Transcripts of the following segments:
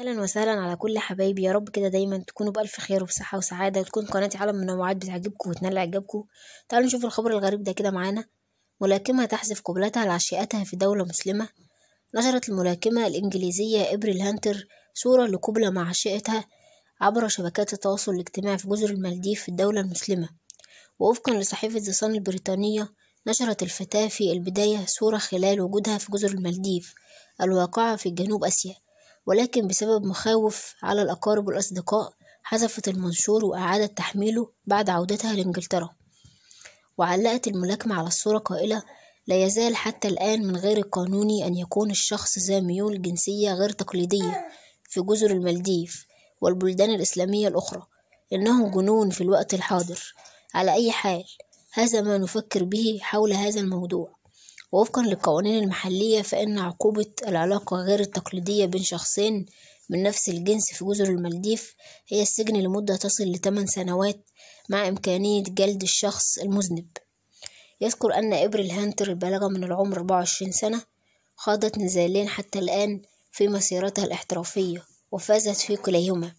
اهلا وسهلا على كل حبايبي يا رب كده دايما تكونوا بالف خير وبصحه وسعاده وتكون قناتي عالم منوعات بتعجبكم وتنال اعجابكم تعالوا نشوف الخبر الغريب ده كده معانا ملاكمه تحذف قبلتها لعشيقتها في دوله مسلمه نشرت الملاكمه الانجليزيه ابريل هانتر صوره لقبله مع عشيقتها عبر شبكات التواصل الاجتماعي في جزر المالديف في الدوله المسلمه ووفقا لصحيفه زيسان البريطانيه نشرت الفتاه في البدايه صوره خلال وجودها في جزر المالديف الواقعه في جنوب اسيا ولكن بسبب مخاوف على الأقارب والأصدقاء حذفت المنشور وأعادت تحميله بعد عودتها لإنجلترا وعلقت الملاكمة على الصورة قائلة لا يزال حتى الآن من غير القانوني أن يكون الشخص ذا ميول جنسية غير تقليدية في جزر المالديف والبلدان الإسلامية الأخرى إنه جنون في الوقت الحاضر على أي حال هذا ما نفكر به حول هذا الموضوع ووفقا للقوانين المحلية فإن عقوبة العلاقة غير التقليدية بين شخصين من نفس الجنس في جزر المالديف هي السجن لمدة تصل لثمان سنوات مع إمكانية جلد الشخص المذنب يذكر أن إبريل هانتر البالغة من العمر 24 سنة خاضت نزالين حتى الآن في مسيرتها الاحترافية وفازت في كليهما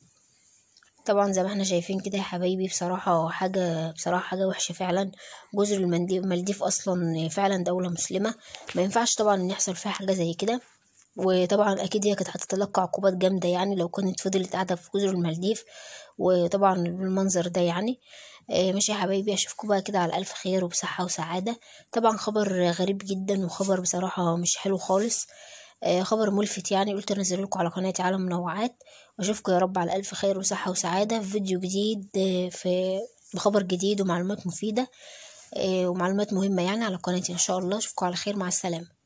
طبعا زي ما احنا شايفين كده يا حبايبي بصراحة حاجة بصراحة حاجة وحشة فعلا جزر المالديف اصلا فعلا دولة مسلمة ما ينفعش طبعا ان يحصل فيها حاجة زي كده وطبعا اكيد هي كانت هتتلقى عقوبات جامدة يعني لو كانت فضلت قاعدة في جزر المالديف وطبعا بالمنظر ده يعني آه، ماشي يا حبايبي اشوفكم بقى كده على الف خير وبصحة وسعادة طبعا خبر غريب جدا وخبر بصراحة مش حلو خالص آه، خبر ملفت يعني قلت انزله لكم على قناتي عالم منوعات واشوفكم يا رب على الف خير وصحه وسعاده في فيديو جديد آه، في بخبر جديد ومعلومات مفيده آه، ومعلومات مهمه يعني على قناتي ان شاء الله اشوفكم على خير مع السلامه